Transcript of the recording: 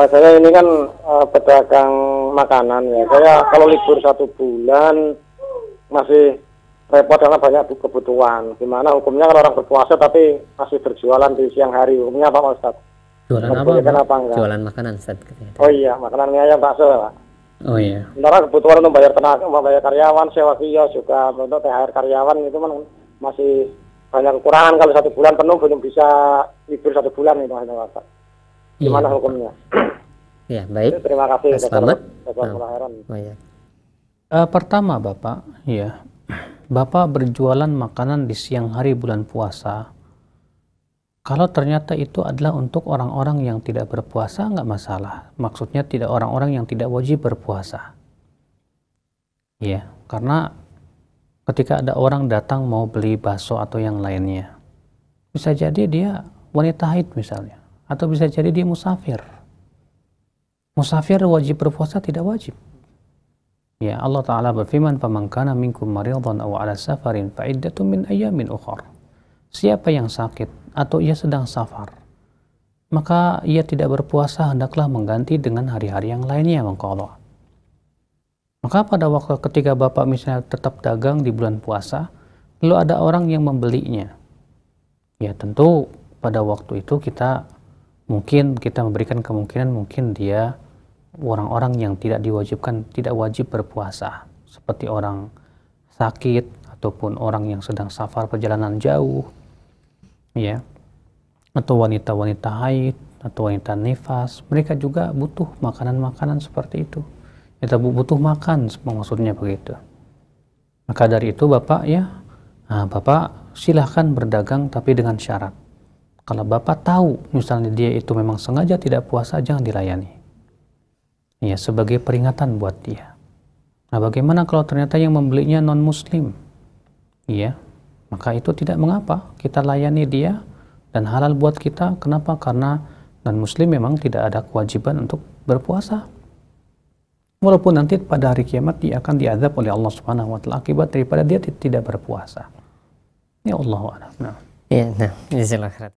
Uh, saya ini kan uh, pedagang makanan ya. Saya kalau libur satu bulan masih repot karena banyak kebutuhan. Gimana hukumnya kalau orang berpuasa tapi masih berjualan di siang hari? Hukumnya apa Pak Ustaz? Jualan apa? apa enggak? Jualan makanan Ustaz. Oh iya, makanan mie ayam bakso Pak. Oh iya. Sementara kebutuhan untuk bayar tenaga, bayar karyawan, sewa kios juga untuk THR karyawan itu kan masih banyak kekurangan kalau satu bulan penuh belum bisa libur satu bulan itu Pak Ustaz gimana ya. hukumnya? Ya, baik. terima kasih. Selamat. Selamat. Oh, ya. Uh, pertama, Bapak, ya. Bapak berjualan makanan di siang hari bulan puasa. Kalau ternyata itu adalah untuk orang-orang yang tidak berpuasa, nggak masalah. Maksudnya tidak orang-orang yang tidak wajib berpuasa. Ya, karena ketika ada orang datang mau beli bakso atau yang lainnya, bisa jadi dia wanita haid misalnya atau bisa jadi dia musafir. Musafir wajib berpuasa tidak wajib. Ya Allah Ta'ala berfirman, فَمَنْ كَانَ مِنْكُمْ مَرِضًا أَوْ عَلَى سَفَرٍ فَعِدَّةٌ مِنْ أَيَّامٍ أُخَرٍ Siapa yang sakit atau ia sedang safar, maka ia tidak berpuasa hendaklah mengganti dengan hari-hari yang lainnya, mengkau Maka pada waktu ketika Bapak misalnya tetap dagang di bulan puasa, lalu ada orang yang membelinya. Ya tentu pada waktu itu kita mungkin kita memberikan kemungkinan mungkin dia orang-orang yang tidak diwajibkan tidak wajib berpuasa seperti orang sakit ataupun orang yang sedang safar perjalanan jauh ya atau wanita-wanita haid atau wanita nifas mereka juga butuh makanan-makanan seperti itu kita butuh makan maksudnya begitu maka dari itu bapak ya nah, bapak silahkan berdagang tapi dengan syarat kalau bapak tahu misalnya dia itu memang sengaja tidak puasa, jangan dilayani. Ya, sebagai peringatan buat dia. Nah, bagaimana kalau ternyata yang membelinya non-muslim? iya maka itu tidak mengapa. Kita layani dia dan halal buat kita. Kenapa? Karena non-muslim memang tidak ada kewajiban untuk berpuasa. Walaupun nanti pada hari kiamat dia akan diadab oleh Allah Subhanahu wa taala akibat daripada dia tidak berpuasa. Ya Allah Nah. Ya, nah,